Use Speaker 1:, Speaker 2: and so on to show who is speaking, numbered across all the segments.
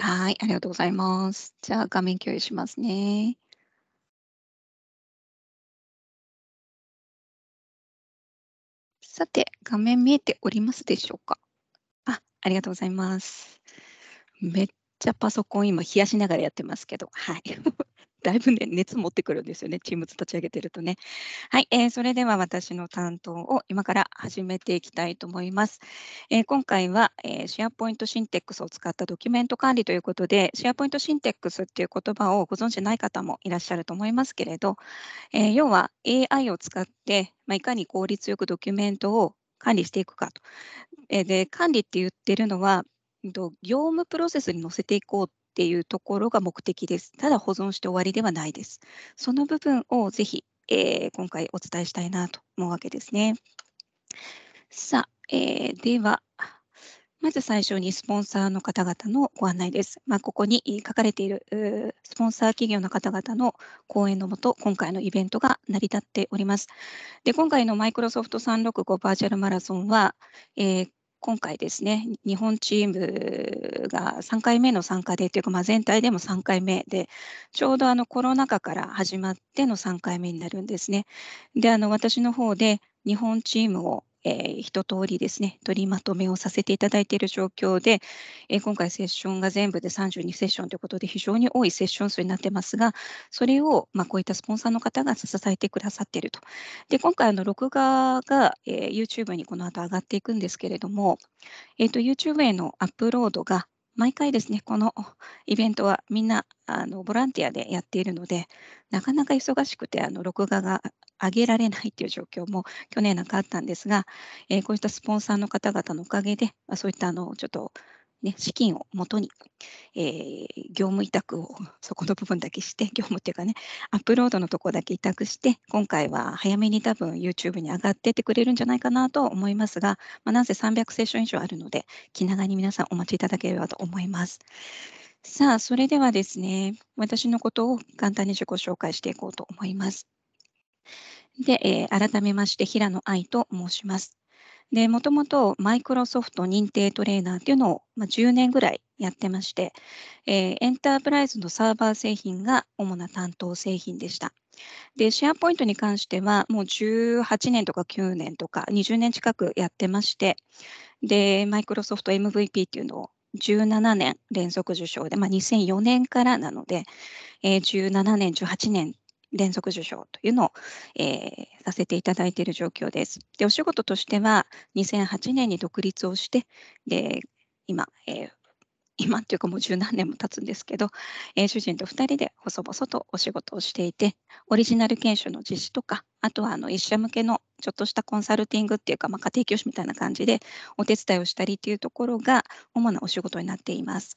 Speaker 1: はい、ありがとうございます。じゃあ画面共有しますね。さて、画面見えておりますでしょうかあ、
Speaker 2: ありがとうございます。めっちゃパソコン今冷やしながらやってますけど、はい。だいぶ、ね、熱持ってくるんですよね、チームズ立ち上げてるとね。はい、えー、それでは私の担当を今から始めていきたいと思います。えー、今回は、えー、シェアポイントシンテックスを使ったドキュメント管理ということで、シェアポイントシンテックスっていう言葉をご存じない方もいらっしゃると思いますけれど、えー、要は AI を使って、まあ、いかに効率よくドキュメントを管理していくかと。えー、で管理って言ってるのは、業務プロセスに乗せていこうっていうところが目的です。ただ保存して終わりではないです。その部分をぜひ、えー、今回お伝えしたいなと思うわけですね。さあ、えー、では、まず最初にスポンサーの方々のご案内です。まあ、ここに書かれているスポンサー企業の方々の講演のもと、今回のイベントが成り立っております。で今回のマイクロソフト365バーチャルマラソンは、えー、今回ですね、日本チームが3回目の参加でというか、まあ、全体でも3回目で、ちょうどあのコロナ禍から始まっての3回目になるんですね。で、あの私の方で日本チームをえー、一通りですね、取りまとめをさせていただいている状況で、えー、今回セッションが全部で32セッションということで非常に多いセッション数になってますが、それを、まあ、こういったスポンサーの方が支えてくださっていると。で、今回、の、録画が、えー、YouTube にこの後上がっていくんですけれども、えっ、ー、と、YouTube へのアップロードが、毎回ですね、このイベントはみんなあのボランティアでやっているので、なかなか忙しくてあの録画が上げられないという状況も去年なんかあったんですが、えー、こうしたスポンサーの方々のおかげで、まあ、そういったあのちょっとね、資金をもとに、えー、業務委託を そこの部分だけして、業務っていうかね、アップロードのとこだけ委託して、今回は早めに多分 YouTube に上がってってくれるんじゃないかなと思いますが、まあ、なんせ300セッション以上あるので、気長に皆さんお待ちいただければと思います。さあ、それではですね、私のことを簡単に自己紹介していこうと思います。で、えー、改めまして、平野愛と申します。で、もともとマイクロソフト認定トレーナーっていうのを、まあ、10年ぐらいやってまして、えー、エンタープライズのサーバー製品が主な担当製品でした。で、シェアポイントに関しては、もう18年とか9年とか20年近くやってまして、で、マイクロソフト MVP っていうのを17年連続受賞で、まあ、2004年からなので、えー、17年、18年連続受賞というのを、えー、させていただいている状況です。で、お仕事としては2008年に独立をして、で、今、えー、今というかもう十何年も経つんですけど、えー、主人と2人で細々とお仕事をしていて、オリジナル研修の実施とか、あとはあの一社向けのちょっとしたコンサルティングっていうか、まあ、家庭教師みたいな感じでお手伝いをしたりっていうところが主なお仕事になっています。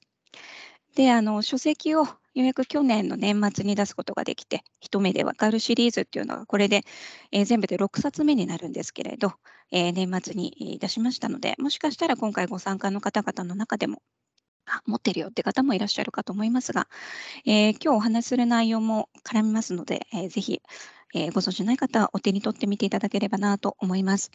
Speaker 2: であの書籍をようやく去年の年末に出すことができて、一目でわかるシリーズっていうのが、これで、えー、全部で6冊目になるんですけれど、えー、年末に出しましたので、もしかしたら今回ご参加の方々の中でも、あ持ってるよって方もいらっしゃるかと思いますが、えー、今日お話しする内容も絡みますので、えー、ぜひ、えご存知ない方はお手に取ってみていただければなと思います。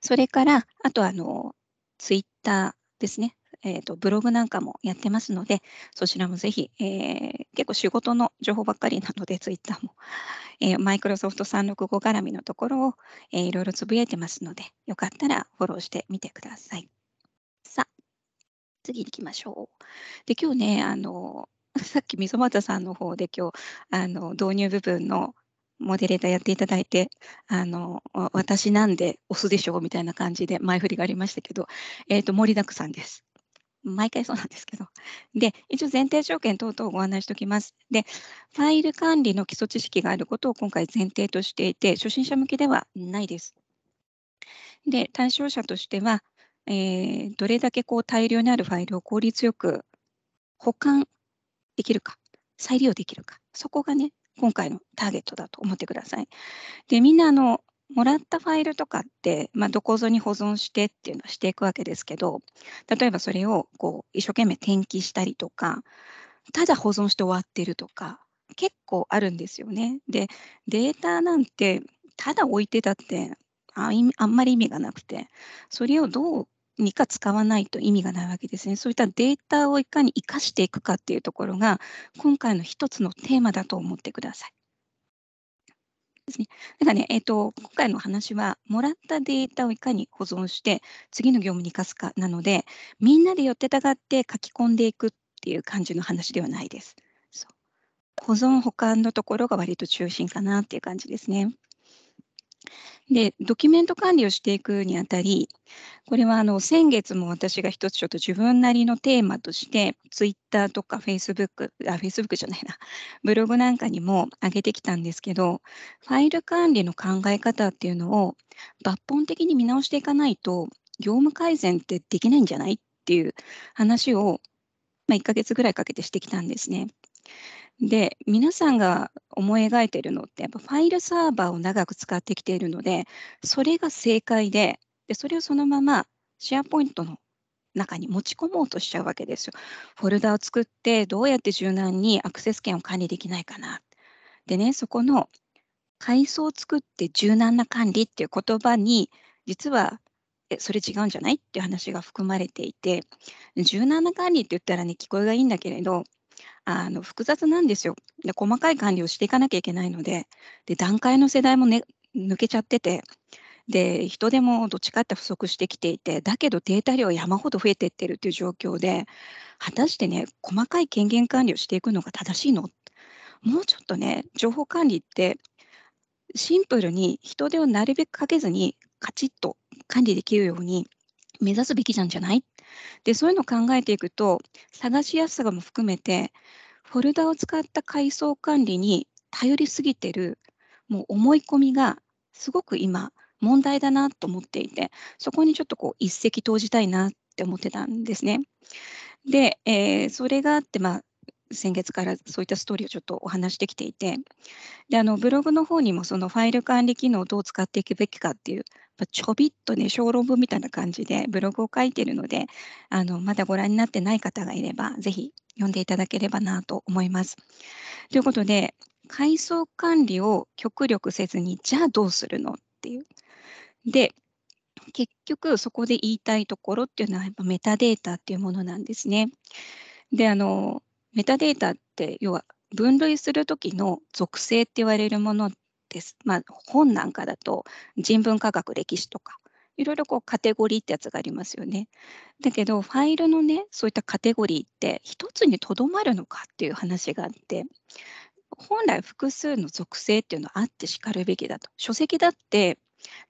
Speaker 2: それから、あとあの、ツイッターですね。えーと、ブログなんかもやってますので、そちらもぜひ、えー、結構仕事の情報ばっかりなので、ツイッターも、えマイクロソフト365絡みのところを、えー、いろいろつぶやいてますので、よかったらフォローしてみてください。さあ、次行きましょう。で、今日ね、あの、さっき溝端さんの方で今日、あの、導入部分のモデレーターやっていただいて、あの、私なんで押すでしょうみたいな感じで前振りがありましたけど、えっ、ー、と、盛りだくさんです。毎回そうなんですけど。で、一応前提条件等々ご案内しておきます。で、ファイル管理の基礎知識があることを今回前提としていて、初心者向けではないです。で、対象者としては、えー、どれだけこう大量にあるファイルを効率よく保管できるか、再利用できるか、そこがね、今回のターゲットだと思ってください。で、みんなあのもらったファイルとかって、まあ、どこぞに保存してっていうのはしていくわけですけど例えばそれをこう一生懸命転記したりとかただ保存して終わってるとか結構あるんですよね。でデータなんてただ置いてたってああんまり意味がなくてそれをどうにか使わないと意味がないわけですね。そういったデータをいかに生かしていくかっていうところが今回の一つのテーマだと思ってください。ですね。だからね、えっ、ー、と、今回の話は、もらったデータをいかに保存して、次の業務に生かすかなので、みんなで寄ってたがって書き込んでいくっていう感じの話ではないです。そう保存、保管のところが割と中心かなっていう感じですね。で、ドキュメント管理をしていくにあたり、これはあの先月も私が一つちょっと自分なりのテーマとして、ツイッターとかフェイスブック、あ、フェイスブックじゃないな、ブログなんかにも上げてきたんですけど、ファイル管理の考え方っていうのを抜本的に見直していかないと、業務改善ってできないんじゃないっていう話を、まあ、1ヶ月ぐらいかけてしてきたんですね。で皆さんが思い描いているのってやっぱファイルサーバーを長く使ってきているのでそれが正解ででそれをそのままシェアポイントの中に持ち込もうとしちゃうわけですよ。フォルダを作ってどうやって柔軟にアクセス権を管理できないかな。でねそこの階層を作って柔軟な管理っていう言葉に実はえそれ違うんじゃないっていう話が含まれていて柔軟な管理って言ったらね聞こえがいいんだけれどあの複雑なんですよで。細かい管理をしていかなきゃいけないので、で段階の世代も、ね、抜けちゃってて、で人手もどっちかって不足してきていて、だけどデータ量山ほど増えていってるっていう状況で、果たしてね、細かい権限管理をしていくのが正しいのもうちょっとね、情報管理ってシンプルに人手をなるべくかけずにカチッと管理できるように目指すべきなんじゃないでそういうのを考えていくと探しやすさも含めてフォルダを使った階層管理に頼りすぎてるもう思い込みがすごく今問題だなと思っていてそこにちょっとこう一石投じたいなって思ってたんですね。で、えー、それがあって、まあ、先月からそういったストーリーをちょっとお話してきていてであのブログの方にもそのファイル管理機能をどう使っていくべきかっていうぱちょびっとね小論文みたいな感じでブログを書いてるのであのまだご覧になってない方がいればぜひ読んでいただければなと思います。ということで階層管理を極力せずにじゃあどうするのっていう。で結局そこで言いたいところっていうのはやっぱメタデータっていうものなんですね。であのメタデータって要は分類する時の属性って言われるものです。まあ、本なんかだと人文科学歴史とかいろいろこうカテゴリーってやつがありますよね。だけどファイルのねそういったカテゴリーって一つにとどまるのかっていう話があって本来複数の属性っていうのはあってしかるべきだと。書籍だって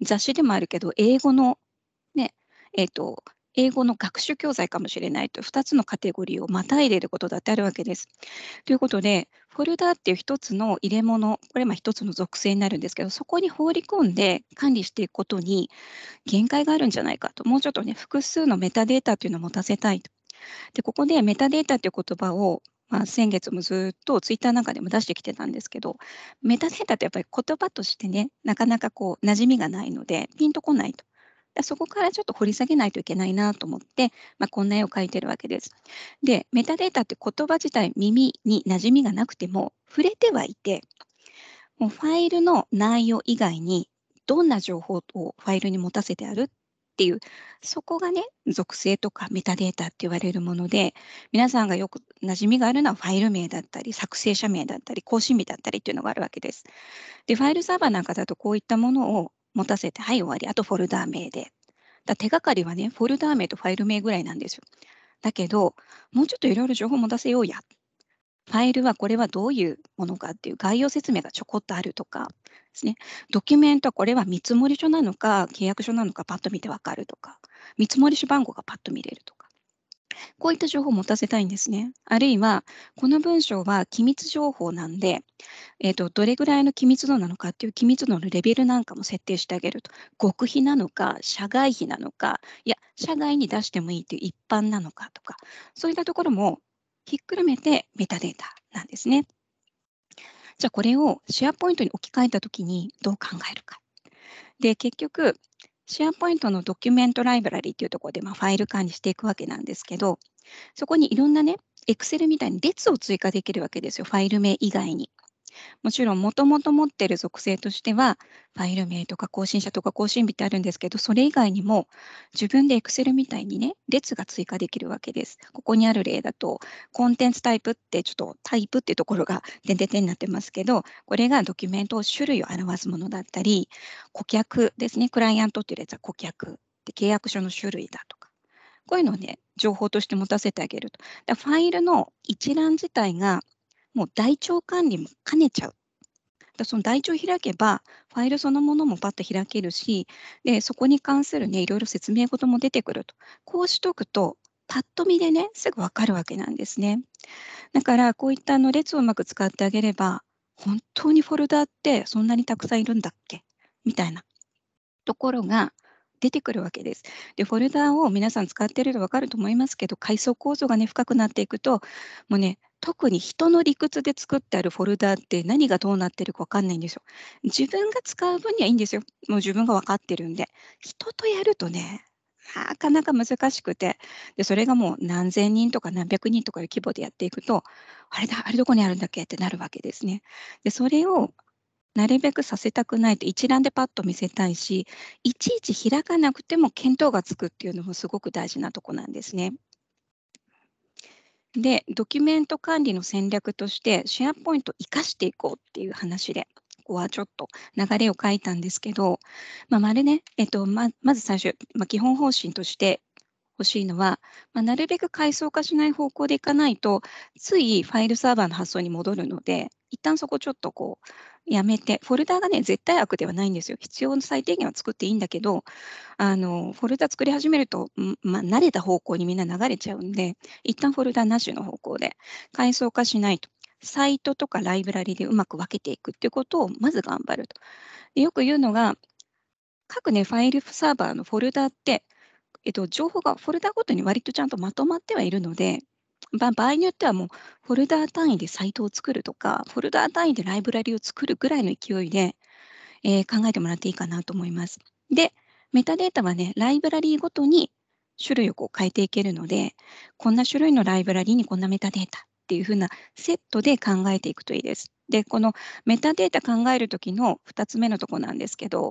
Speaker 2: 雑誌でもあるけど英語のねえーと英語の学習教材かもしれないと2つのカテゴリーをまた入れることだってあるわけです。ということでフォルダーっていう1つの入れ物これま1つの属性になるんですけどそこに放り込んで管理していくことに限界があるんじゃないかともうちょっとね複数のメタデータっていうのを持たせたいと。でここでメタデータという言葉をまあ、先月もずっとツイッターなんかでも出してきてたんですけどメタデータってやっぱり言葉としてねなかなかこう馴染みがないのでピンとこないと。そこからちょっと掘り下げないといけないなと思って、まあ、こんな絵を描いてるわけです。で、メタデータって言葉自体耳に馴染みがなくても触れてはいて、もうファイルの内容以外にどんな情報をファイルに持たせてあるっていう、そこがね、属性とかメタデータって言われるもので、皆さんがよく馴染みがあるのはファイル名だったり、作成者名だったり、更新日だったりっていうのがあるわけです。で、ファイルサーバーなんかだとこういったものを持たせて、はい、終わり。あとフォルダー名で。だ手がかりはね、フォルダー名とファイル名ぐらいなんですよ。だけど、もうちょっといろいろ情報持たせようや。ファイルはこれはどういうものかっていう概要説明がちょこっとあるとかですね。ドキュメントはこれは見積書なのか契約書なのかパッと見てわかるとか、見積書番号がパッと見れるとか。こういった情報を持たせたいんですね。あるいは、この文章は機密情報なんで、えーと、どれぐらいの機密度なのかっていう機密度のレベルなんかも設定してあげると、極秘なのか、社外秘なのか、いや、社外に出してもいいという一般なのかとか、そういったところもひっくるめてメタデータなんですね。じゃあ、これをシェアポイントに置き換えたときにどう考えるか。で、結局、シェアポイントのドキュメントライブラリーっていうところで、まあ、ファイル管理していくわけなんですけど、そこにいろんなね、Excel みたいに列を追加できるわけですよ、ファイル名以外に。もちろんもともと持ってる属性としてはファイル名とか更新者とか更新日ってあるんですけどそれ以外にも自分で Excel みたいにね列が追加できるわけです。ここにある例だとコンテンツタイプってちょっとタイプっていうところが点々点になってますけどこれがドキュメントを種類を表すものだったり顧客ですねクライアントっていう列は顧客で契約書の種類だとかこういうのをね情報として持たせてあげると。ファイルの一覧自体がもう台帳管理も兼ねちゃう。だその台帳開けば、ファイルそのものもパッと開けるし、でそこに関するね、いろいろ説明事も出てくると。こうしとくと、パッと見でね、すぐわかるわけなんですね。だから、こういったあの列をうまく使ってあげれば、本当にフォルダってそんなにたくさんいるんだっけみたいなところが出てくるわけです。で、フォルダを皆さん使っていると分かると思いますけど、階層構造がね、深くなっていくと、もうね、特に人の理屈で作ってあるフォルダって何がどうなってるか分かんないんですよ。自分が使う分にはいいんですよ。もう自分が分かってるんで。人とやるとね、なかなか難しくてでそれがもう何千人とか何百人とかいう規模でやっていくとあれだあれどこにあるんだっけってなるわけですね。でそれをなるべくさせたくないと一覧でパッと見せたいし、いちいち開かなくても見当がつくっていうのもすごく大事なとこなんですね。で、ドキュメント管理の戦略としてシェアポイントを生かしていこうっていう話で、ここはちょっと流れを書いたんですけど、まあ、まるね、えっとま、まず最初、まあ、基本方針として欲しいのは、まあ、なるべく階層化しない方向でいかないと、ついファイルサーバーの発想に戻るので、一旦そこちょっとこう、やめて、フォルダーがね、絶対悪ではないんですよ。必要の最低限は作っていいんだけど、あの、フォルダ作り始めると、まあ、慣れた方向にみんな流れちゃうんで、一旦フォルダなしの方向で、階層化しないと。サイトとかライブラリでうまく分けていくっていうことをまず頑張ると。でよく言うのが、各ね、ファイルサーバーのフォルダーって、えっと、情報がフォルダごとに割とちゃんとまとまってはいるので、場合によってはもうフォルダー単位でサイトを作るとか、フォルダー単位でライブラリを作るぐらいの勢いで、えー、考えてもらっていいかなと思います。で、メタデータはね、ライブラリごとに種類をこう変えていけるので、こんな種類のライブラリにこんなメタデータっていうふうなセットで考えていくといいです。で、このメタデータ考えるときの2つ目のとこなんですけど、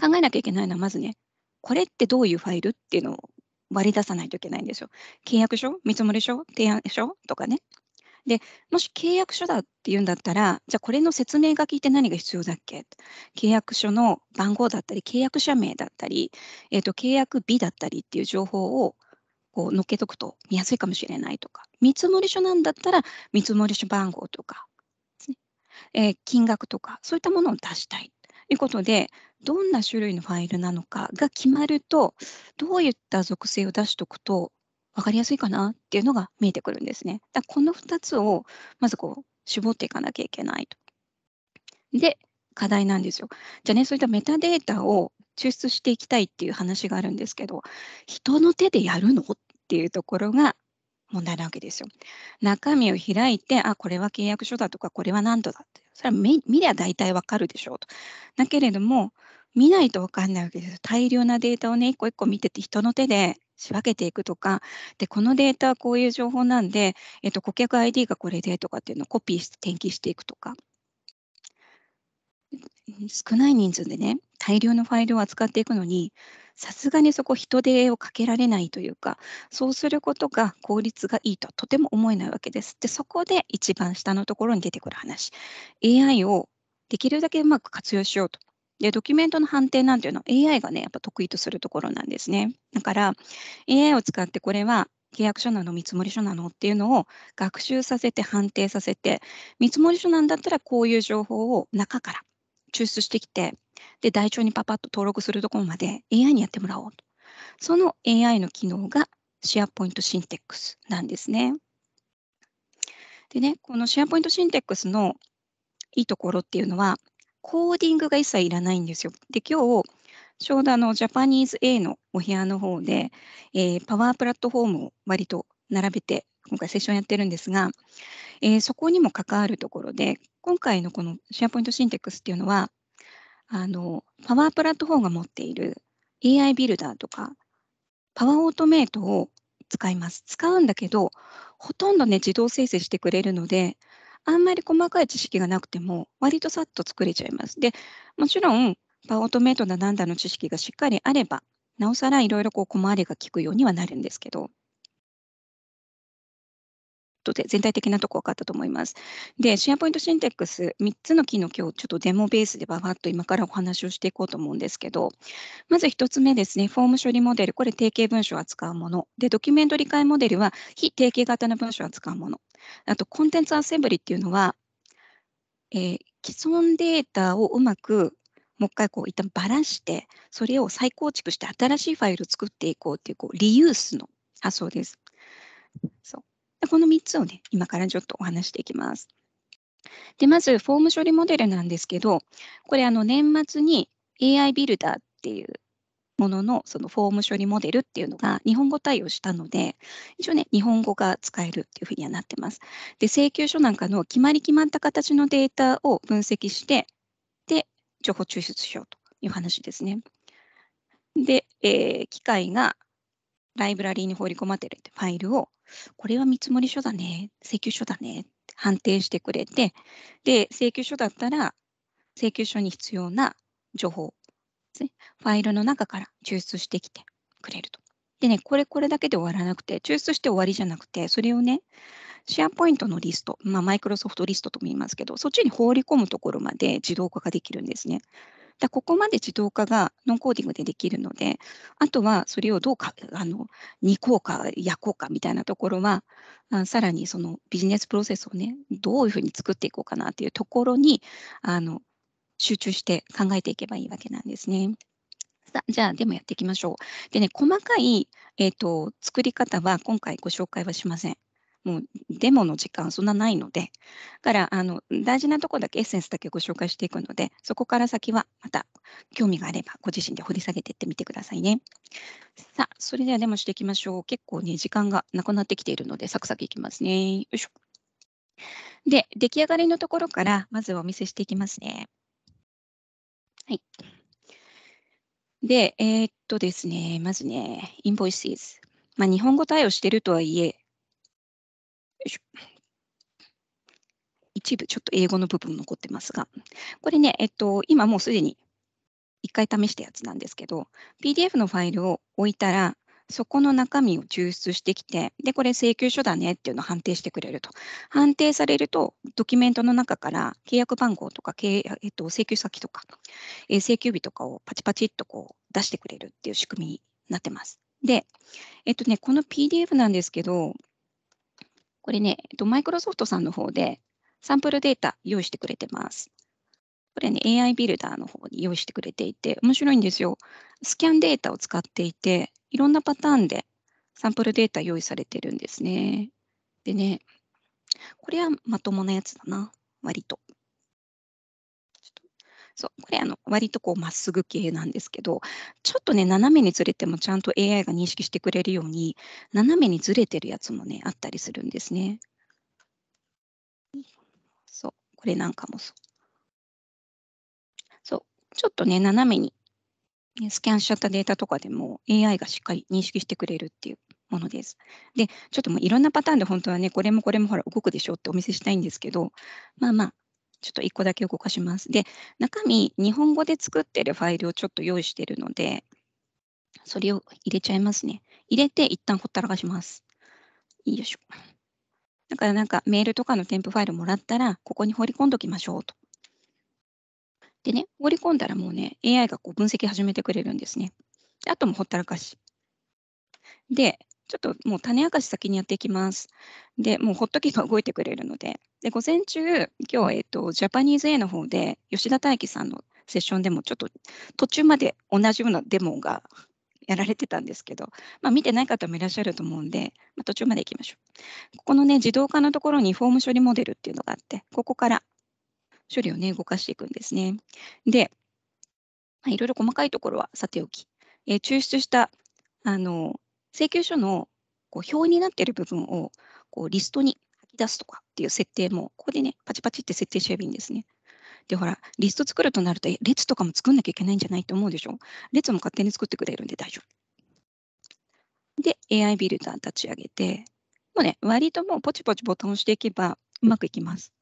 Speaker 2: 考えなきゃいけないのはまずね、これってどういうファイルっていうのを割り出さないといけないんですよ。契約書、見積書、提案書とかね。で、もし契約書だっていうんだったら、じゃあこれの説明書きって何が必要だっけ契約書の番号だったり、契約者名だったり、えー、と契約日だったりっていう情報をこう載っけとくと見やすいかもしれないとか、見積書なんだったら見積書番号とか、えー、金額とか、そういったものを出したいいうことで、どんな種類のファイルなのかが決まると、どういった属性を出しておくと分かりやすいかなっていうのが見えてくるんですね。だこの2つをまずこう絞っていかなきゃいけないと。で、課題なんですよ。じゃあね、そういったメタデータを抽出していきたいっていう話があるんですけど、人の手でやるのっていうところが問題なわけですよ。中身を開いて、あ、これは契約書だとか、これは何度だって。それは見見りゃ大体わかるでしょうと。だけれども、見ないとわかんないわけです。大量なデータをね、一個一個見てて、人の手で仕分けていくとか、で、このデータはこういう情報なんで、えっと、顧客 ID がこれでとかっていうのをコピーして転記していくとか。少ない人数でね、大量のファイルを扱っていくのにさすがにそこ人手をかけられないというかそうすることが効率がいいとはとても思えないわけです。でそこで一番下のところに出てくる話 AI をできるだけうまく活用しようと。でドキュメントの判定なんていうのは AI がねやっぱ得意とするところなんですね。だから AI を使ってこれは契約書なの見積書なのっていうのを学習させて判定させて見積書なんだったらこういう情報を中から抽出してきて、で、台帳にパパッと登録するところまで AI にやってもらおうと。その AI の機能がシェアポイントシンテックスなんですね。でね、このシェアポイントシンテックスのいいところっていうのは、コーディングが一切いらないんですよ。で、今日、ちょうどあのジャパニーズ A のお部屋の方で、えー、パワープラットフォームを割と並べて今回セッションやってるんですが、えー、そこにも関わるところで今回のこのシェアポイントシンテックスっていうのは、あの、パワープラットフォームが持っている AI ビルダーとか、パワーオートメイトを使います。使うんだけど、ほとんどね、自動生成してくれるので、あんまり細かい知識がなくても、割とさっと作れちゃいます。で、もちろん、パワーオートメイトだなんだの知識がしっかりあれば、なおさらいろいろこう困りが利くようにはなるんですけど、ことで全体的なとこ分かったと思います。で、シェアポイントシンテックス3つの機能今日ちょっとデモベースでばばっと今からお話をしていこうと思うんですけど、まず1つ目ですね、フォーム処理モデル、これ定型文書を扱うもの。で、ドキュメント理解モデルは非定型型の文書を扱うもの。あと、コンテンツアセンブリっていうのは、えー、既存データをうまくもう一回こう一旦ばらして、それを再構築して新しいファイルを作っていこうっていうこうリユースの発想です。そうこの3つをね、今からちょっとお話していきます。で、まず、フォーム処理モデルなんですけど、これ、あの、年末に AI ビルダーっていうものの、そのフォーム処理モデルっていうのが日本語対応したので、一応ね、日本語が使えるっていうふうにはなってます。で、請求書なんかの決まり決まった形のデータを分析して、で、情報抽出しようという話ですね。で、えー、機械がライブラリーに放り込まれてるファイルを、これは見積書だね、請求書だね、判定してくれて、で、請求書だったら、請求書に必要な情報ですね、ファイルの中から抽出してきてくれると。でね、これこれだけで終わらなくて、抽出して終わりじゃなくて、それをね、シェアポイントのリスト、まあ、マイクロソフトリストとも言いますけど、そっちに放り込むところまで自動化ができるんですね。だここまで自動化がノンコーディングでできるので、あとはそれをどうか、あの、煮こうか焼こうかみたいなところは、あさらにそのビジネスプロセスをね、どういうふうに作っていこうかなっていうところに、あの、集中して考えていけばいいわけなんですね。じゃあ、でもやっていきましょう。でね、細かい、えっ、ー、と、作り方は今回ご紹介はしません。もうデモの時間そんなないので、だからあの大事なところだけエッセンスだけご紹介していくので、そこから先はまた興味があればご自身で掘り下げていってみてくださいね。さあ、それではデモしていきましょう。結構ね、時間がなくなってきているので、サクサクいきますね。よいしょ。で、出来上がりのところから、まずはお見せしていきますね。はい。で、えー、っとですね、まずね、インボイス。まあ、日本語対応してるとはいえ、一部ちょっと英語の部分残ってますが、これね、えっと、今もうすでに1回試したやつなんですけど、PDF のファイルを置いたら、そこの中身を抽出してきて、で、これ請求書だねっていうのを判定してくれると。判定されると、ドキュメントの中から契約番号とか、えっと、請求先とか、えー、請求日とかをパチパチっとこう出してくれるっていう仕組みになってます。で、えっとね、この PDF なんですけど、これね、マイクロソフトさんの方でサンプルデータ用意してくれてます。これね、AI ビルダーの方に用意してくれていて、面白いんですよ。スキャンデータを使っていて、いろんなパターンでサンプルデータ用意されてるんですね。でね、これはまともなやつだな、割と。そう、これあの割とこうまっすぐ系なんですけど、ちょっとね、斜めにずれてもちゃんと AI が認識してくれるように、斜めにずれてるやつもね、あったりするんですね。そう、これなんかもそう。そう、ちょっとね、斜めにスキャンしちゃったデータとかでも AI がしっかり認識してくれるっていうものです。で、ちょっともういろんなパターンで本当はね、これもこれもほら動くでしょってお見せしたいんですけど、まあまあ、ちょっと1個だけ動かします。で、中身、日本語で作ってるファイルをちょっと用意してるので、それを入れちゃいますね。入れて、一旦ほったらかします。よいしょ。だからなんかメールとかの添付ファイルもらったら、ここに放り込んどきましょうと。でね、放り込んだらもうね、AI がこう分析始めてくれるんですね。あともほったらかし。で、ちょっともう種明かし先にやっていきます。で、もうほっとけば動いてくれるので。で、午前中、今日は、えっと、ジャパニーズ A の方で、吉田大樹さんのセッションでも、ちょっと途中まで同じようなデモがやられてたんですけど、まあ、見てない方もいらっしゃると思うんで、まあ、途中まで行きましょう。ここのね、自動化のところにフォーム処理モデルっていうのがあって、ここから処理をね、動かしていくんですね。で、まあ、いろいろ細かいところはさておき、えー、抽出したあの請求書のこう表になっている部分をこうリストに書き出すとかっていう設定も、ここでね、パチパチって設定しちゃえばいいんですね。で、ほら、リスト作るとなると、列とかも作んなきゃいけないんじゃないと思うでしょ列も勝手に作ってくれるんで大丈夫。で、AI ビルダー
Speaker 1: 立ち上げて、もうね、割ともうポチポチボタンを押していけばうまくいきます。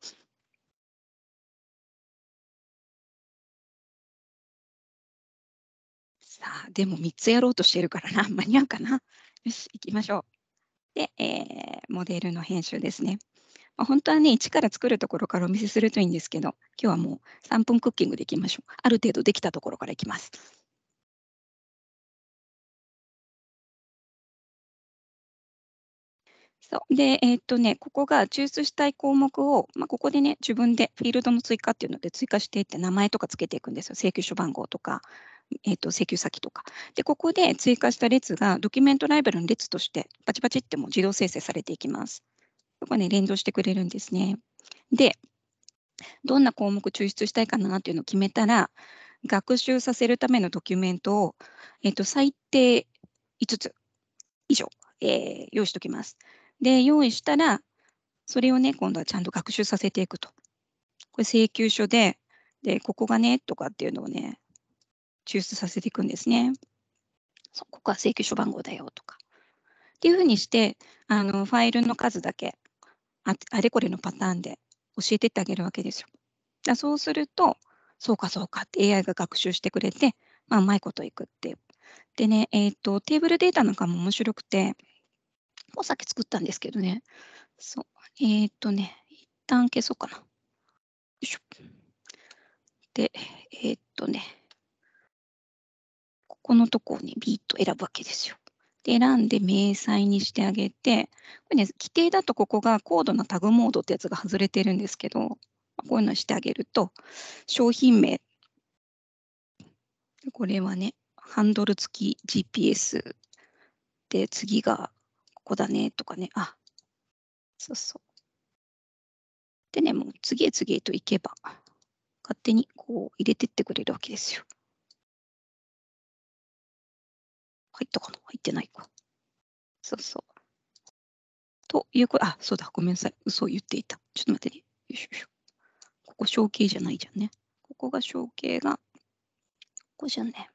Speaker 1: あでも3つやろうとしてるからな、間に合うかな。よし、行きましょ
Speaker 2: う。で、えー、モデルの編集ですね。まあ、本当はね、一から作るところか
Speaker 1: らお見せするといいんですけど、今日はもう3分クッキングでいきましょう。ある程度できたところからいきます。そうで、えー、っとね、ここが抽出したい項目を、まあ、ここでね、
Speaker 2: 自分でフィールドの追加っていうので追加していって名前とかつけていくんですよ。請求書番号とか、えー、っと請求先とか。で、ここで追加した列がドキュメントライブルの列としてパチパチっても自動生成されていきます。ここね、連動してくれるんですね。で、どんな項目抽出したいかなっていうのを決めたら、学習させるためのドキュメントを、えー、っと最低5つ以上、えー、用意しておきます。で、用意したら、それをね、今度はちゃんと学習させていくと。これ請求書で、で、ここがね、とかっていうのをね、抽出させていくんですね。そこが請求書番号だよとか。っていうふうにして、あのファイルの数だけあ、あれこれのパターンで教えてってあげるわけですよ。そうすると、そうかそうかって AI が学習してくれて、まあ、うまいこといくっていう。でね、えっ、ー、と、テーブルデータなんかも面白くて、おうさっき作ったんですけどね。そう。えー、っとね、一旦消そうかな。よいしょ。で、えー、っとね、ここのとこにビート選ぶわけですよ。で、選んで明細にしてあげて、これね、規定だとここが高度なタグモードってやつが外れてるんですけど、こういうのしてあげると、商品名。これはね、ハンドル付き GPS で、次が
Speaker 1: こだねとかね、あ、そうそう。でね、もう次へ次へと行けば、勝手にこう入れてってくれるわけですよ。入ったかな入ってないか。そうそう。というかあ、そうだ、ごめんなさい。嘘を言っていた。ちょっと待ってね。よしよし
Speaker 2: ここ、象形じゃないじゃんね。ここが象形が、ここじゃんね。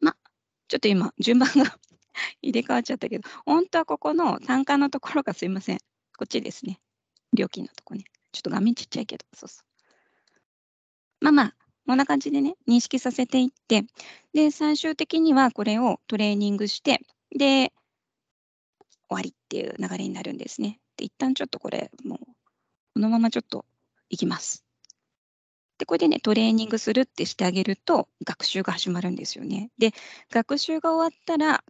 Speaker 2: ま、ちょっと今、順番が 入れ替わっちゃったけど、本当はここの単価のところがすいません。こっちですね。料金のとこね。ちょっと画面ちっちゃいけど、そうそう。まあまあ、こんな感じでね、認識させていって、で、最終的にはこれをトレーニングして、で、終わりっていう流れになるんですね。で、一旦ちょっとこれ、もう、このままちょっといきます。で、これでね、トレーニングするってしてあげると、学
Speaker 1: 習が始まるんですよね。で、学習が終わったら、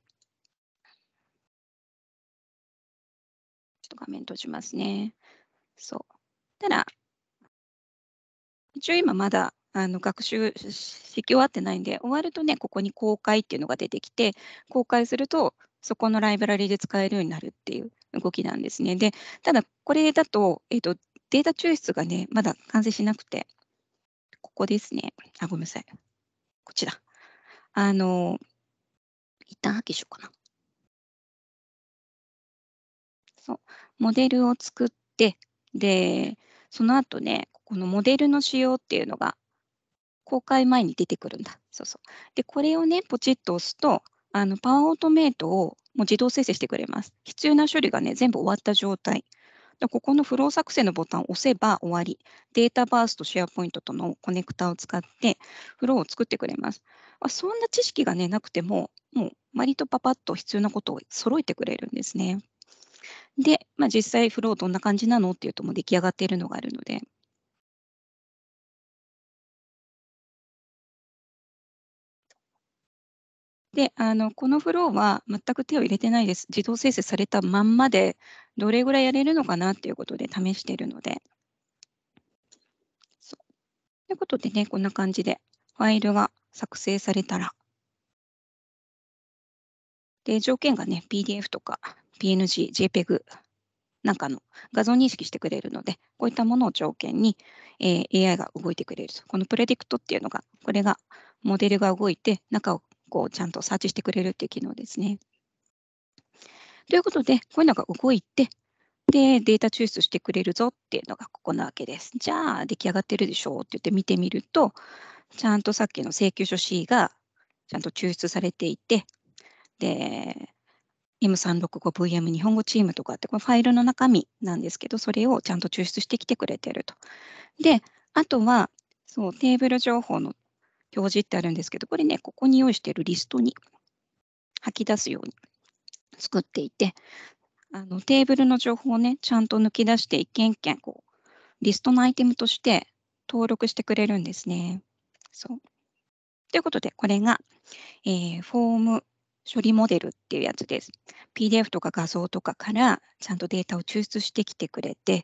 Speaker 1: ちょっと画面閉じますね。そう。ただ、一応今まだあの学習しき終わってな
Speaker 2: いんで、終わるとね、ここに公開っていうのが出てきて、公開すると、そこのライブラリで使えるようになるっていう動きなんですね。で、ただこれだと、えっ、ー、と、データ抽出がね、まだ完成しなくて、ここですね。あ、ごめんなさい。こ
Speaker 1: ちら。あの、一旦破棄しようかな。そうモデルを作ってで
Speaker 2: その後ねこのモデルの仕様っていうのが公開前に出てくるんだそうそうでこれをねポチッと押すとあのパワーオートメイトをもう自動生成してくれます必要な処理がね全部終わった状態でここのフロー作成のボタンを押せば終わり、データバースとシェアポイントとのコネクタを使ってフローを作ってくれます。あそんな知識が、ね、なくても、もう割とパパッと必要なことを揃えてくれ
Speaker 1: るんですね。で、まあ、実際フローどんな感じなのっていうともう出来上がっているのがあるので。であのこのフローは全く手を入れてないです。自動
Speaker 2: 生成されたまんまでどれぐらいやれるのかなっていうことで試しているので。ということでね、こんな感じでファイルが作成されたらで、条件がね、PDF とか PNG、JPEG なんかの画像認識してくれるので、こういったものを条件に、え AI が動いてくれると。このプレディクトっていうのが、これがモデルが動いて中をこうちゃんとサーチしてくれるっていう機能ですね。ということで、こういうのが動いて、で、データ抽出してくれるぞっていうのがここなわけです。じゃあ、出来上がってるでしょうって言って見てみると、ちゃんとさっきの請求書 C がちゃんと抽出されていて、で、M365VM 日本語チームとかって、このファイルの中身なんですけど、それをちゃんと抽出してきてくれてると。で、あとは、そう、テーブル情報の表示ってあるんですけど、これね、ここに用意しているリストに吐き出すように作っていて、あのテーブルの情報をね、ちゃんと抜き出して一件一件こう、リストのアイテムとして登録してくれるんですね。そう。ということで、これが、えー、フォーム処理モデルっていうやつです。PDF とか画像とかからちゃんとデータを抽出してきてくれて、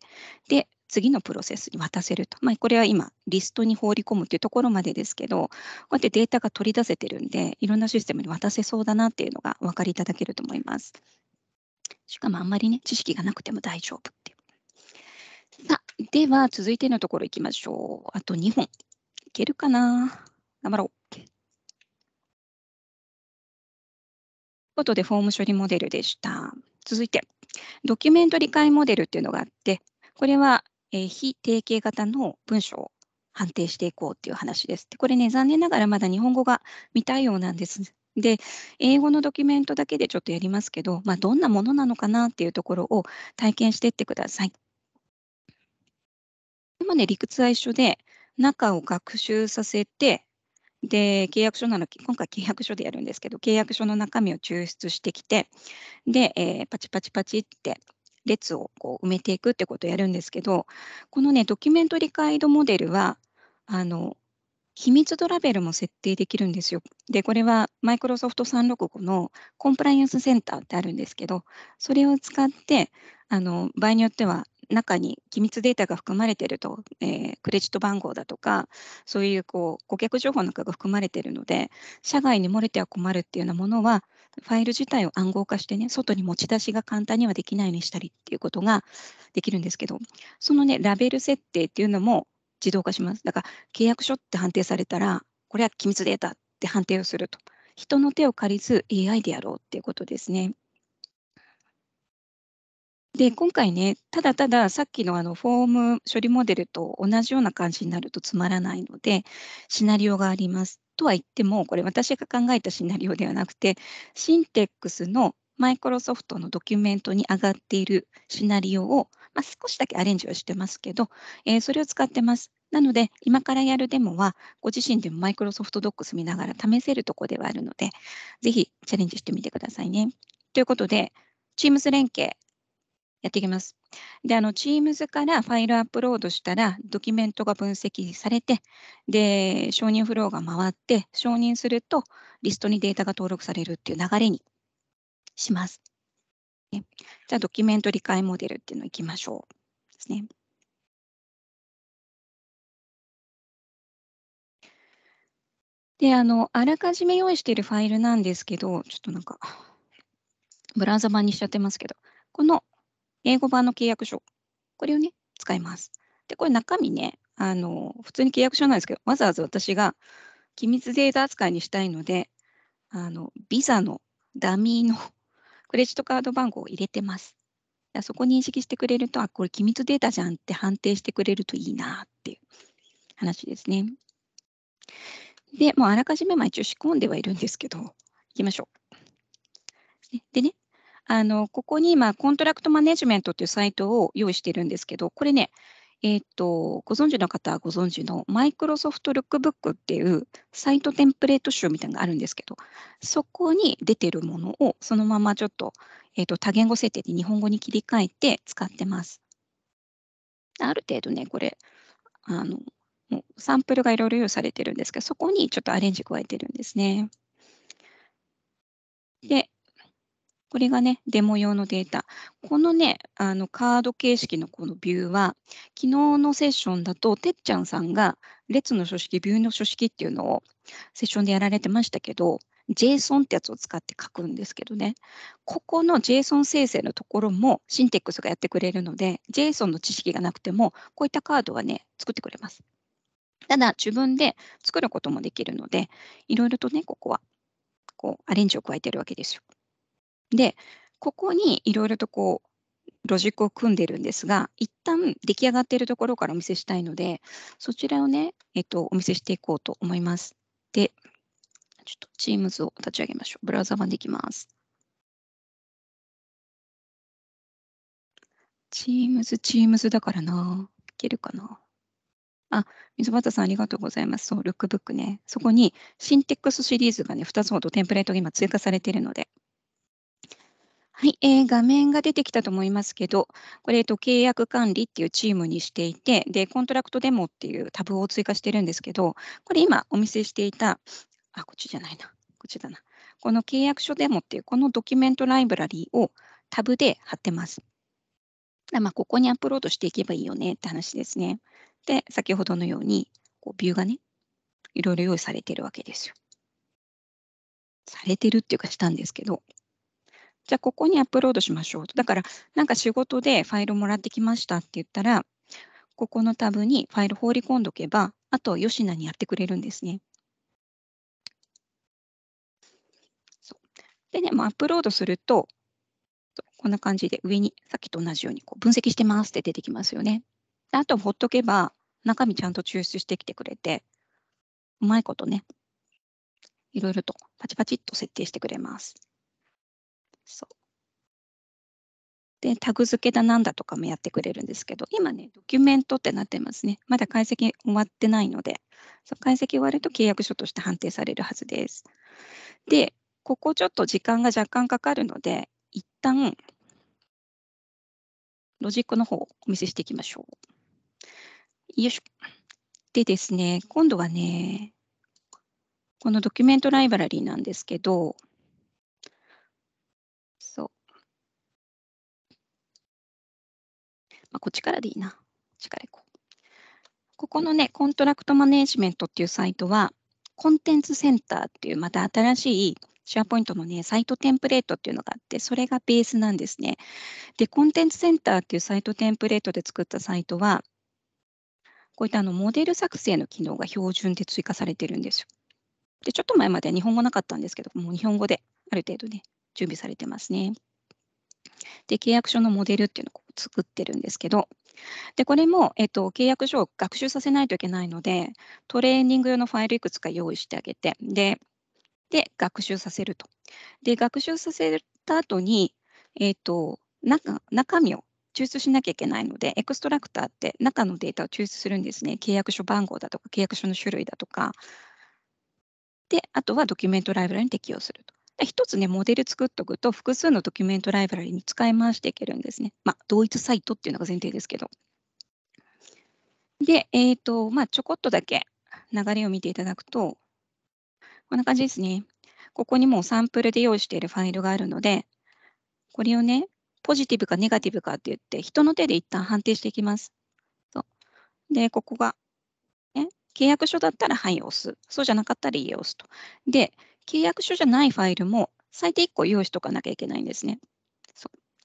Speaker 2: で、次のプロセスに渡せると。まあ、これは今、リストに放り込むっていうところまでですけど、こうやってデータが取り出せてるんで、いろんなシステムに渡せそうだなっていうのがお分かりいただけると思います。しかもあんまりね、知識がなくても大丈夫っていう。さあ、では続いてのところ行きましょう。あと2本。いけるかな頑張ろう。ことで、フォーム処理モデルでした。続いて、ドキュメント理解モデルっていうのがあって、これは、え非定型型の文章を判定していこうっていう話です。でこれね、残念ながらまだ日本語が未対応なんです。で、英語のドキュメントだけでちょっとやりますけど、まあ、どんなものなのかなっていうところを体験していってください。今ね、理屈は一緒で、中を学習させて、で、契約書なら、今回契約書でやるんですけど、契約書の中身を抽出してきて、で、えー、パチパチパチって列をこう埋めていくってことをやるんですけど、このね、ドキュメント理解度モデルは、あの、秘密トラベルも設定できるんですよ。で、これはマイクロソフト365のコンプライアンスセンターってあるんですけど、それを使って、あの場合によっては中に機密データが含まれていると、えー、クレジット番号だとか、そういうこう顧客情報なんかが含まれているので、社外に漏れては困るっていうようなものは、ファイル自体を暗号化してね、外に持ち出しが簡単にはできないようにしたりっていうことができるんですけど、そのね、ラベル設定っていうのも自動化します。だから、契約書って判定されたら、これは機密データって判定をすると。人の手を借りず AI でやろうっていうことですね。で、今回ね、ただたださっきのあのフォーム処理モデルと同じような感じになるとつまらないので、シナリオがあります。とは言っても、これ私が考えたシナリオではなくて、シンテックスのマイクロソフトのドキュメントに上がっているシナリオを、まあ、少しだけアレンジはしてますけど、えー、それを使ってます。なので、今からやるデモは、ご自身でもマイクロソフトドックス見ながら試せるとこではあるので、ぜひチャレンジしてみてくださいね。ということで、Teams 連携、やっていきます。で、あの、Teams からファイルアップロードしたら、ドキュメントが分析されて、で、承認フローが回って、承認すると、リストにデータが登録されるっていう流れにします。
Speaker 1: じゃあ、ドキュメント理解モデルっていうのいきましょう。ですね。で、あの、あらかじめ用意しているファイルなんですけど、ちょっとなんか、ブラウザ版にしちゃ
Speaker 2: ってますけど、この英語版の契約書、これをね、使います。で、これ中身ね、あの、普通に契約書なんですけど、わざわざ私が機密データ扱いにしたいので、あの、ビザのダミーの クレジットカード番号を入れてます。そこ認識してくれると、あ、これ機密データじゃんって判定してくれるといいなっていう話ですね。で、もうあらかじめまあ一応仕込んではいるんですけど、行きましょう。でね、あの、ここに今、コントラクトマネジメントっていうサイトを用意してるんですけど、これね、えっ、ー、と、ご存知の方はご存知のマイクロソフトルックブックっていうサイトテンプレート集みたいなのがあるんですけど、そこに出てるものをそのままちょっと,、えっ、ー、と多言語設定で日本語に切り替えて使ってます。ある程度ね、これ、あの、もうサンプルがいろいろ用意されてるんですけど、そこにちょっとアレンジ加えてるんですね。で、これがね、デモ用のデータ。このね、あのカード形式のこのビューは、昨日のセッションだと、てっちゃんさんが列の書式、ビューの書式っていうのをセッションでやられてましたけど、JSON ってやつを使って書くんですけどね、ここの JSON 生成のところもシンテックスがやってくれるので、JSON の知識がなくても、こういったカードはね、作ってくれます。ただ、自分で作ることもできるので、いろいろとね、ここはこうアレンジを加えてるわけですよ。でここにいろいろとこうロジックを組んでるんですが一旦出来上がっているところからお見せしたいのでそちらをね、えっと、お見せしていこうと思います。で
Speaker 1: ちょっと Teams を立ち上げましょう。ブラウザ版でいきます。Teams、Teams だからな。いけるかな。
Speaker 2: あ、溝端さんありがとうございます。そう、ルックブックね。そこにシンテックスシリーズがね、2つほどテンプレートが今追加されているので、はい、えー、画面が出てきたと思いますけど、これ、えっと、契約管理っていうチームにしていて、で、コントラクトデモっていうタブを追加してるんですけど、これ今お見せしていた、あ、こっちじゃないな、こっちだな。この契約書デモっていう、このドキュメントライブラリーをタブで貼ってます。まあ、ここにアップロードしていけばいいよねって話ですね。で、先ほどのように、こうビューがね、いろいろ用意されてるわけですよ。されてるっていうかしたんですけど、じゃあここにアップロードしましょう。だからなんか仕事でファイルもらってきましたって言ったら、ここのタブにファイル放り込んどけば、あと吉菜にやってくれるんですね。でね、もうアップロードすると、こんな感じで上にさっきと同じようにこう分析してますって出てきますよね。あとほっとけば中身ちゃんと抽出してきてくれて、うまいことね、いろいろとパチパチっと設定してくれます。そう。で、タグ付けだなんだとかもやってくれるんですけど、今ね、ドキュメントってなってますね。まだ解析終わってないので、そ解析終わると契約書として判定されるはずです。で、ここちょっと時間が若干かかるので、一旦、ロジックの方をお見せしていきましょう。よいしょ。でですね、今度はね、このドキュメ
Speaker 1: ントライブラリーなんですけど、まあ、こっちからでいいな。こっちからこ
Speaker 2: う。ここのね、コントラクトマネージメントっていうサイトは、コンテンツセンターっていうまた新しいシェアポイントのね、サイトテンプレートっていうのがあって、それがベースなんですね。で、コンテンツセンターっていうサイトテンプレートで作ったサイトは、こういったあのモデル作成の機能が標準で追加されてるんですよ。で、ちょっと前までは日本語なかったんですけど、もう日本語である程度ね、準備されてますね。で、契約書のモデルっていうのを作ってるんですけど、でこれも、えっと、契約書を学習させないといけないので、トレーニング用のファイルいくつか用意してあげて、で、で学習させると。で、学習させた後に、えっと、中中身を抽出しなきゃいけないので、エクストラクターって中のデータを抽出するんですね。契約書番号だとか、契約書の種類だとか。で、あとはドキュメントライブラリに適用すると。一つね、モデル作っておくと、複数のドキュメントライブラリに使い回していけるんですね。まあ、同一サイトっていうのが前提ですけど。で、えっ、ー、と、まあ、ちょこっとだけ流れを見ていただくと、こんな感じですね。ここにもうサンプルで用意しているファイルがあるので、これをね、ポジティブかネガティブかって言って、人の手で一旦判定していきます。そうで、ここが、ね、契約書だったらはい押す。そうじゃなかったらいい押すと。で、契約書じゃないファイルも最低1個用意しとかなきゃいけないんですね。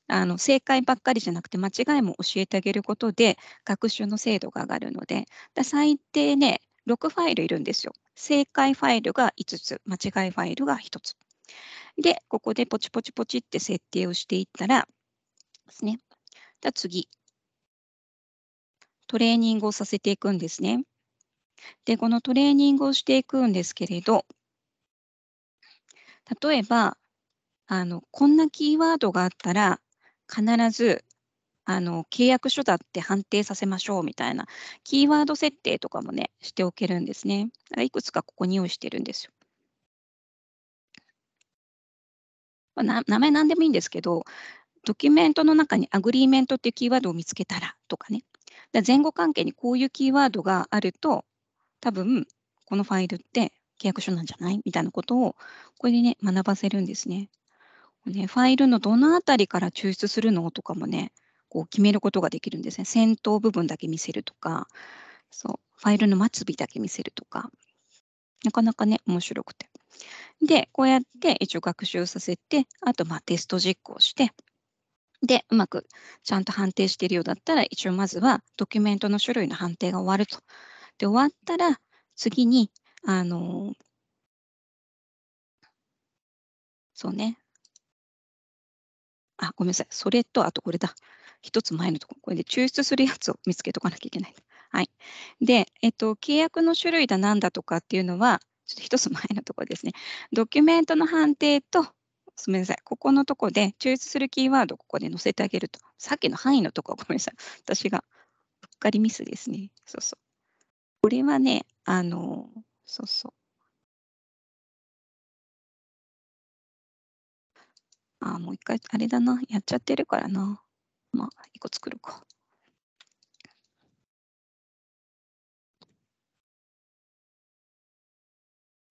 Speaker 2: あの正解ばっかりじゃなくて間違いも教えてあげることで学習の精度が上がるので最低ね6ファイルいるんですよ。正解ファイルが5つ間違いファイルが1つ。でここでポチポチポチって設定をしていったらですね。じゃ次トレーニングをさせていくんですね。でこのトレーニングをしていくんですけれど例えば、あの、こんなキーワードがあったら、必ず、あの、契約書だって判定させましょうみたいな、キーワード設定とかもね、しておけるんですね。いくつかここに用意してるんですよ。まあ、名前何でもいいんですけど、ドキュメントの中にアグリーメントっていうキーワードを見つけたらとかね。前後関係にこういうキーワードがあると、多分このファイルって契約書なんじゃないみたいなことを、これでね、学ばせるんですね。ねファイルのどのあたりから抽出するのとかもね、こう決めることができるんですね。先頭部分だけ見せるとか、そう、ファイルの末尾だけ見せるとか、なかなかね、面白くて。で、こうやって一応学習させて、あとまあテスト実行して、で、うまくちゃんと判定しているようだったら、一応まずはドキュメントの種類の判定
Speaker 1: が終わると。で、終わったら次にあの、そうね。あ、ごめんなさい。それと、あとこれだ。一つ前のところ、これで抽出するやつを見つけとかなきゃいけない。は
Speaker 2: い。で、えっと、契約の種類だなんだとかっていうのは、ちょっと一つ前のところですね。ドキュメントの判定と、ごめんなさい。ここのとこで抽出するキーワードをここで載せてあげると。さっきの範囲のとこはごめんなさい。私が、うっかりミスですね。
Speaker 1: そうそう。これはね、あの、そうそう。ああ、もう一回、あれだな。やっちゃってるからな。まあ、一個作るか。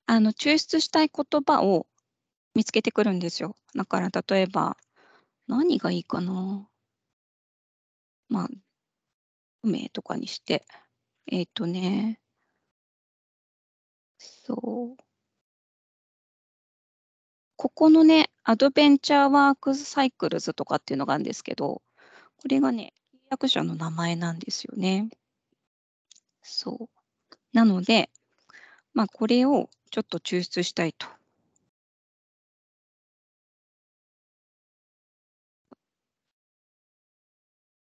Speaker 1: あの、抽出したい言葉を見つけてくるんですよ。だから、例えば、何がいいかな。まあ、明とかにして。えっ、ー、とね、そう。ここのね、アドベンチャーワークスサイクルズとかって
Speaker 2: いうのがあるんですけど、これがね、契約者の名前なんですよね。
Speaker 1: そう。なので、まあ、これをちょっと抽出したいと。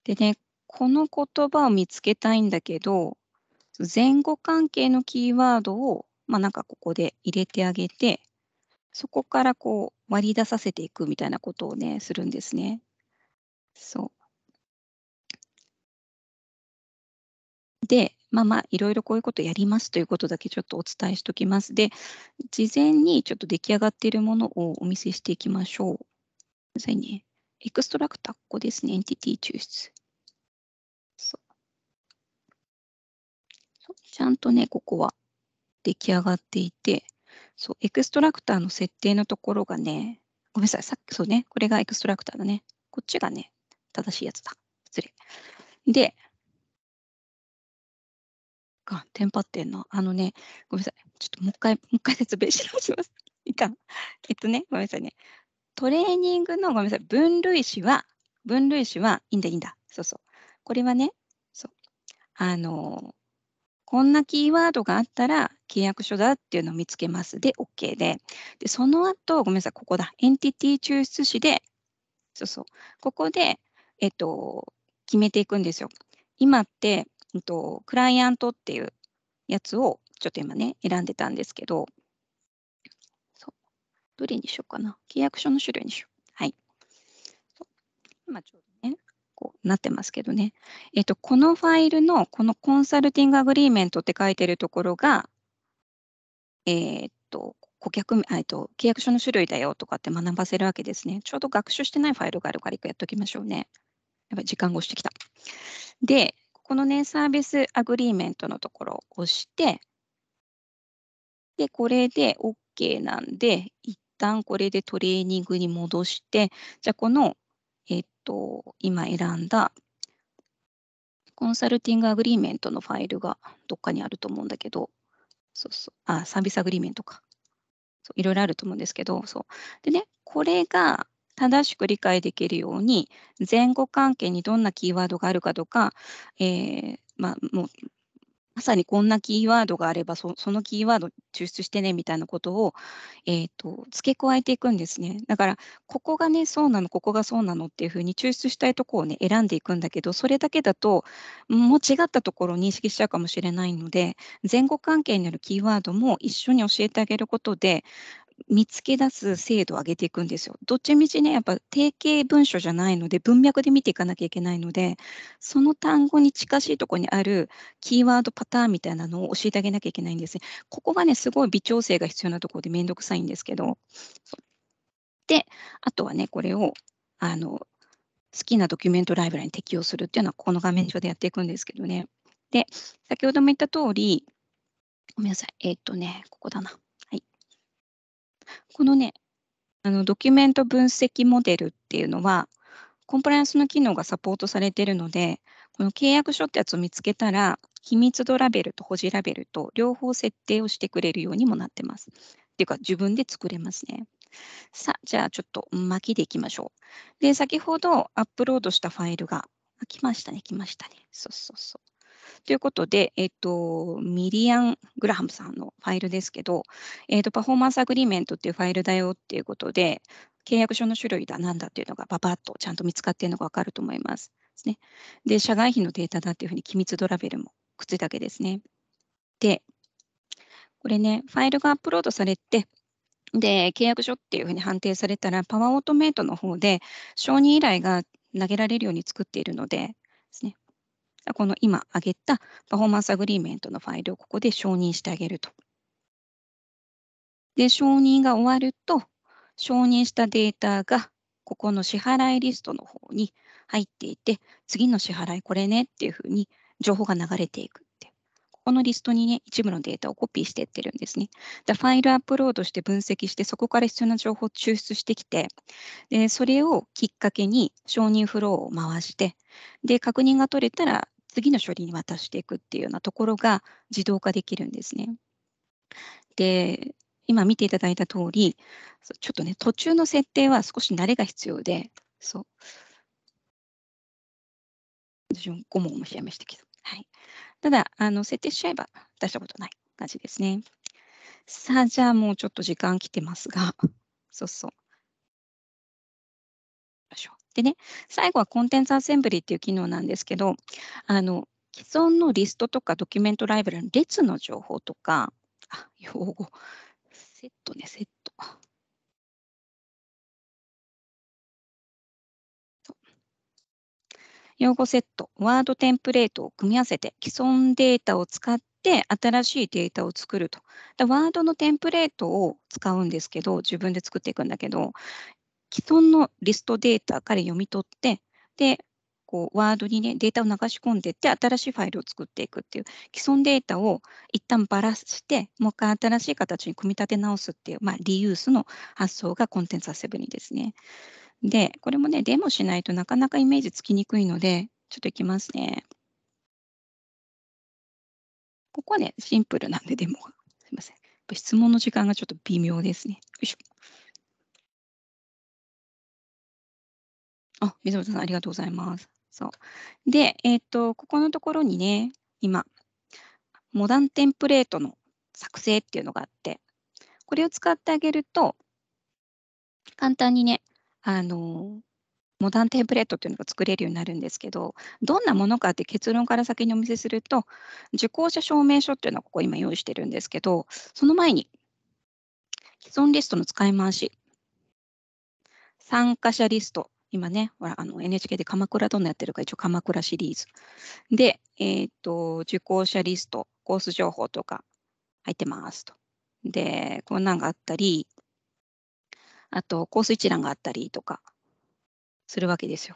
Speaker 1: でね、この言葉を見つけたいんだけ
Speaker 2: ど、前後関係のキーワードをまあ、なんかここで入れてあげ
Speaker 1: て、そこからこう割り出させていくみたいなことをね、するんですね。そう。
Speaker 2: で、まあまあ、いろいろこういうことやりますということだけちょっとお伝えしておきます。で、事前にちょっと出来上がっているものをお見せしていきましょう。まさいね。エクストラクター、ここですね。エンティティ抽出。そう。そうちゃんとね、ここは出来上がっていて、そう、エクストラクターの設定のところがね、ごめんなさい、さっきそうね、これがエクストラクターだね。こっちがね、正しいやつだ。失礼。で、か、テンパってんの。あのね、ごめんなさい。ちょっともう一回、もう一回説明し直します。いかん。えっとね、ごめんなさいね。トレーニングの、ごめんなさい、分類詞は、分類詞は、いいんだ、いいんだ。そうそう。これはね、そう。あの、こんなキーワードがあったら契約書だっていうのを見つけますで OK ででその後ごめんなさいここだエンティティ抽出紙でそうそうここで、えっと、決めていくんですよ今って、えっと、クライアントっていうやつをちょっと今ね選んでたんですけどどれにしようかな契約書の種類にしようはい今ちょうこうなってますけどね。えっ、と、このファイルのこのコンサルティングアグリーメントって書いてるところが、えっ、と、顧客、えっ、と、契約書の種類だよとかって学ばせるわけですね。ちょうど学習してないファイルがあるから一回やっときましょうね。やっぱり時間越してきた。で、このね、サービスアグリーメントのところを押して、で、これで OK なんで、一旦これでトレーニングに戻して、じゃあこのと、今選んだコンサルティングアグリーメントのファイルがどっかにあると思うんだけど、そうそう、あ、サービスアグリーメントか。そういろいろあると思うんですけど、そう。でね、これが正しく理解できるように、前後関係にどんなキーワードがあるかとか、えーまあ、もうまさにこんなキーワードがあればそのキーワード抽出してねみたいなことを、えーと、付け加えていくんですね。だからここがねそうなのここがそうなのっていうふうに抽出したいとこをね選んでいくんだけどそれだけだともう違ったところを認識しちゃうかもしれないので前後関係にあるキーワードも一緒に教えてあげることで見つけ出す精度を上げていくんですよ。どっちみちね、やっぱ定型文書じゃないので、文脈で見ていかなきゃいけないので、その単語に近しいとこにあるキーワードパターンみたいなのを教えてあげなきゃいけないんですね。ここがね、すごい微調整が必要なところでめんどくさいんですけど。で、あとはね、これを、あの、好きなドキュメントライブラリに適用するっていうのは、この画面上でやっていくんですけどね。で、先ほども言った通り、ごめんなさい、えー、っとね、ここだな。このね、あのドキュメント分析モデルっていうのは、コンプライアンスの機能がサポートされてるので、この契約書ってやつを見つけたら、秘密度ラベルと保持ラベルと両方設定をしてくれるようにもなってます。っていうか、自分で作れますね。さあ、じゃあちょっと巻きでいきましょう。で、先ほどアップロードしたファイルが、あ来ましたね、来ましたね。そうそうそう。ということで、えっと、ミリアン・グラハムさんのファイルですけど、えっと、パフォーマンスアグリーメントっていうファイルだよっていうことで、契約書の種類だ、なんだっていうのがばばっとちゃんと見つかっているのがわかると思います。ですね。で、社外費のデータだっていうふうに機密ドラベルもくっついたわけですね。で、これね、ファイルがアップロードされて、で、契約書っていうふうに判定されたら、パワーオートメイトの方で、承認依頼が投げられるように作っているので、ですね、この今挙げたパフォーマンスアグリーメントのファイルをここで承認してあげると。で、承認が終わると、承認したデータがここの支払いリストの方に入っていて、次の支払いこれねっていうふうに情報が流れていくってここのリストにね、一部のデータをコピーしていってるんですね。だファイルアップロードして分析して、そこから必要な情報を抽出してきて、でそれをきっかけに承認フローを回して、で、確認が取れたら次の処理に渡していくっていうようなところが自動化できるんですね。で今見ていただいた通りちょっとね途中の設定は少し慣れが必要でそう私も5問もやめしてきた。はい、ただあの設定しちゃえば出したことない感じですね。さあじゃあもうちょっと時間来てますがそうそうしょう。でね、最後はコンテンツアセンブリっていう機能なんですけど、あの、既存のリストとか
Speaker 1: ドキュメントライブラリの列の情報とか、あ、用語、セットね、セット。用語セット、ワードテンプレートを組み合わせて既存デ
Speaker 2: ータを使って新しいデータを作ると。ワードのテンプレートを使うんですけど、自分で作っていくんだけど、既存のリストデータから読み取って、で、こう、ワードにね、データを流し込んでいって、新しいファイルを作っていくっていう、既存データを一旦ばらして、もう一回新しい形に組み立て直すっていう、まあ、リユースの発想がコンテンツアセブにですね。で、これもね、デモしないとなかなかイメージつきにくいので、ちょっといきますね。
Speaker 1: ここはね、シンプルなんで、デモが。すみません。質問の時間がちょっと微妙ですね。よいしょ。あ、水本さん、ありがとうございます。そう。で、えっ、ー、と、ここのところにね、今、
Speaker 2: モダンテンプレートの作成っていうのがあって、これを使ってあげると、簡単にね、あの、モダンテンプレートっていうのが作れるようになるんですけど、どんなものかって結論から先にお見せすると、受講者証明書っていうのはここ今用意してるんですけど、その前に既存リストの使い回し、参加者リスト、今ね、ほら、あの NHK で鎌倉どんなやってるか、一応鎌倉シリーズ。で、えっ、と、受講者リスト、コース情報とか入ってますと。で、こんなんがあったり、あと、コース一覧があったりとかするわけですよ。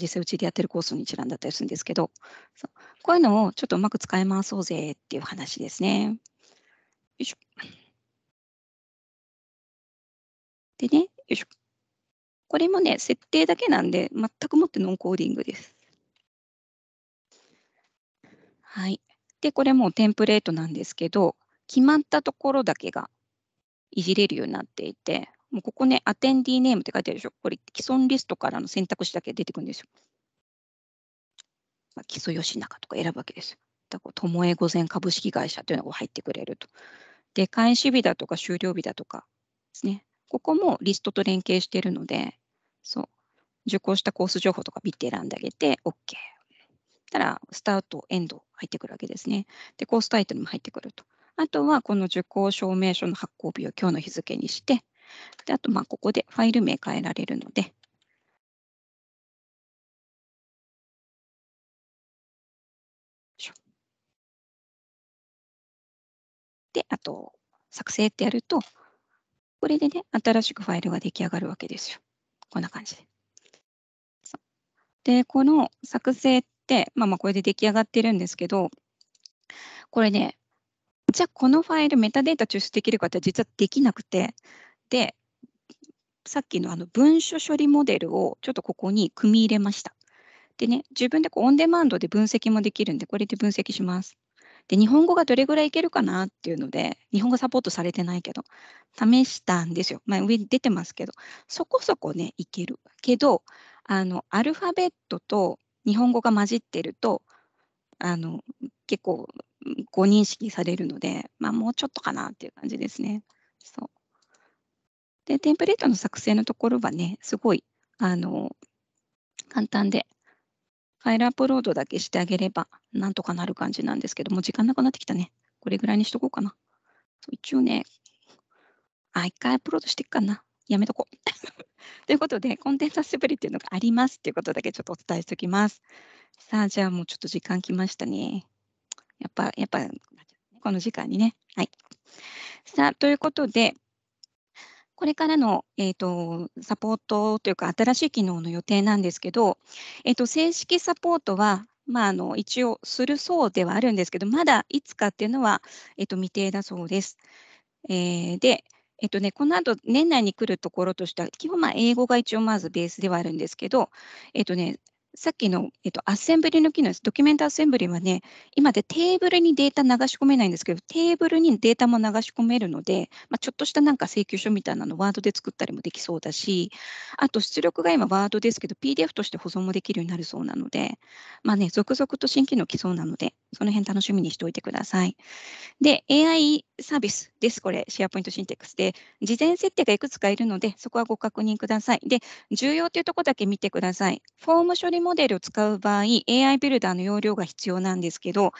Speaker 2: 実際うちでやってるコースの一覧だったりするんですけど、こういうのをちょっとうまく使い回そ
Speaker 1: うぜっていう話ですね。よいしょ。でね、よいしょ。これもね、設定だけなんで、全くもってノンコーディングです。はい。で、
Speaker 2: これもテンプレートなんですけど、決まったところだけがいじれるようになっていて、もうここね、アテンディーネームって書いてあるでしょ。これ、既存リストからの選択肢だけ出てくるんですよ。ま基礎吉永とか選ぶわけですよ。だともえ御前株式会社というのが入ってくれると。で、開始日だとか終了日だとかですね。ここもリストと連携しているので、そう。受講したコース情報とかビッて選んであげて、OK。たら、スタート、エンド入ってくるわけですね。で、コースタイトルも入ってくると。あとは、この受講証明書の発行日を今日の日付に
Speaker 1: して、であと、まあ、ここでファイル名変えられるので、で、あと、作成ってやると、これでね、新しくファイルが出来上がるわけですよ。こんな感じで。
Speaker 2: で、この作成って、まあまあこれで出来上がってるんですけど、これね、じゃあこのファイルメタデータ抽出できるかって実はできなくて、で、さっきのあの文書処理モデルをちょっとここに組み入れました。でね、自分でこうオンデマンドで分析もできるんで、これで分析します。で、日本語がどれぐらいいけるかなっていうので、日本語サポートされてないけど、試したんですよ。まあ、上に出てますけど、そこそこね、いける。けど、あの、アルファベットと日本語が混じってると、あの、結構、ご認識されるので、まあ、もうちょっとかなっていう感じですね。そう。で、テンプレートの作成のところはね、すごい、あの、簡単でファイルアップロードだけしてあげれば、なんとかなる感じなんですけども、時間なくなってきたね。これぐらいにしとこうかな。一応ね、あ、一回アップロードしていくかな。やめとこう。ということで、コンテンツアセブリっていうのがありますっていうことだけちょっとお伝えしておきます。さあ、じゃあもうちょっと時間きましたね。やっぱ、やっぱ、この時間にね。はい。さあ、ということで、これからの、えーと、サポートというか、新しい機能の予定なんですけど、えーと、正式サポートは、まあ、あの一応するそうではあるんですけど、まだいつかっていうのは、えーと、未定だそうです。えー、で、えっとね、この後年内に来るところとしては、基本ま英語が一応まずベースではあるんですけど、えっとね、さっきの、えっと、アッセンブリの機能です。ドキュメントアッセンブリはね、今でテーブルにデータ流し込めないんですけど、テーブルにデータも流し込めるので、まあ、ちょっとしたなんか請求書みたいなのワードで作ったりもできそうだし、あと出力が今ワードですけど、PDF として保存もできるようになるそうなので、まあね、続々と新機能来そうなので、その辺楽しみにしておいてください。で、AI サービスです、これ、シェアポイントシンテックスで、事前設定がいくつかいるので、そこはご確認ください。で、重要というところだけ見てください。フォーム処理モデルを使う場合、AI ビルダーの容量が必要なんですけど、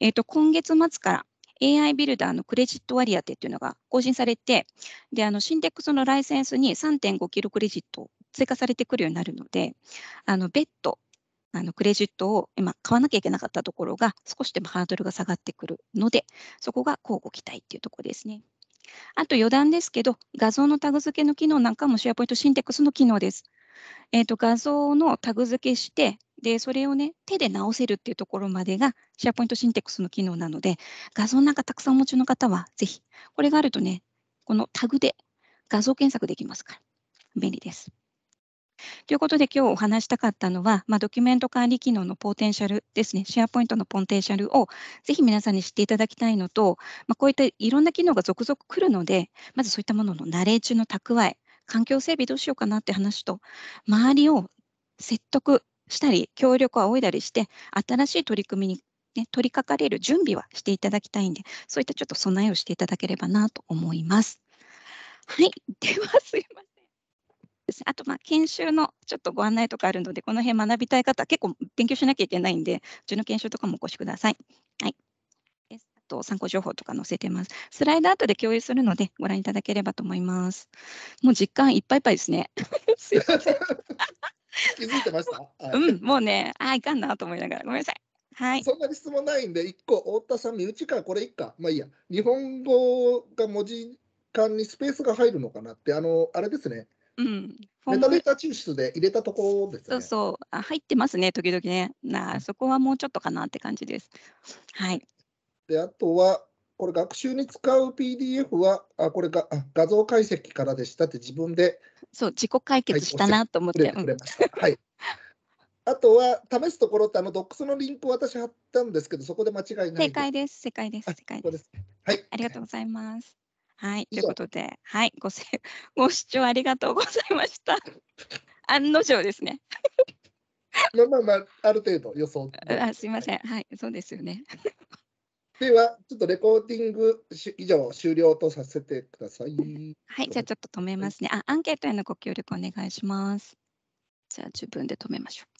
Speaker 2: えっ、ー、と、今月末から AI ビルダーのクレジット割当っていうのが更新されて、で、あの、シンテックスのライセンスに3.5キロクレジット追加されてくるようになるので、あの、別途あのクレジットを今買わなきゃいけなかったところが少しでもハードルが下がってくるのでそこが交互期待っていうところですね。あと余談ですけど画像のタグ付けの機能なんかもシェアポイントシンテックスの機能です。えーと、と画像のタグ付けしてでそれをね手で直せるっていうところまでがシェアポイントシンテックスの機能なので画像なんかたくさんお持ちの方はぜひこれがあるとねこのタグで画像検索できますから便利です。ということで今日お話したかったのは、まあ、ドキュメント管理機能のポーテンシャルですね、シェアポイントのポテンシャルをぜひ皆さんに知っていただきたいのと、まあ、こういったいろんな機能が続々来るので、まずそういったもののナレージの蓄え、環境整備どうしようかなって話と、周りを説得したり、協力を仰いだりして、新しい取り組みに、ね、取り掛かれる準備はしていただきたいんで、そういったちょっと備えをしていただければなと思います。はい、ではすいません。ですあと、まあ、研修のちょっとご案内とかあるので、この辺学びたい方、結構勉強しなきゃいけないんで、うちの研修とかもお越しください。はい。あと、参考情報とか載せてます。スライド後で共有するので、ご覧いただければと思います。もう実感いっぱいいっぱいですね。すいません。気づいてました、はい、うん、もうね、あ、あ、いかんなと思いながら、ごめんなさい。はい、そんなに質問ないんで、1個、太田さん、身内か、これい1か、まあいいや、日本語が文字間にスペースが入るのかなって、あの、あれですね、うん、メタデータ抽出で入れたところです、ね、そうそうあ、入ってますね、時々ね。なあそこはもうちょっとかなって感じです。はい。で、あとは、これ学習に使う PDF は、あこれが画像解析からでしたって自分で。そう、自己解決したなと思って。はい。あとは、試すところってあのドックスのリンクを私貼ったんですけど、そこで間違いない。正解です。正解です。正解です。はい。ありがとうございます。はい、ということで、はい、ごせ ご視聴ありがとうございました。案の定ですね。まあまあ、ある程度予想。あすいません、はい、そうですよね。では、ちょっとレコーディング以上終了とさせてください。はい、じゃあち
Speaker 1: ょっと止めますね。あ、アンケートへのご協力お願いします。じゃあ自分で止めましょう。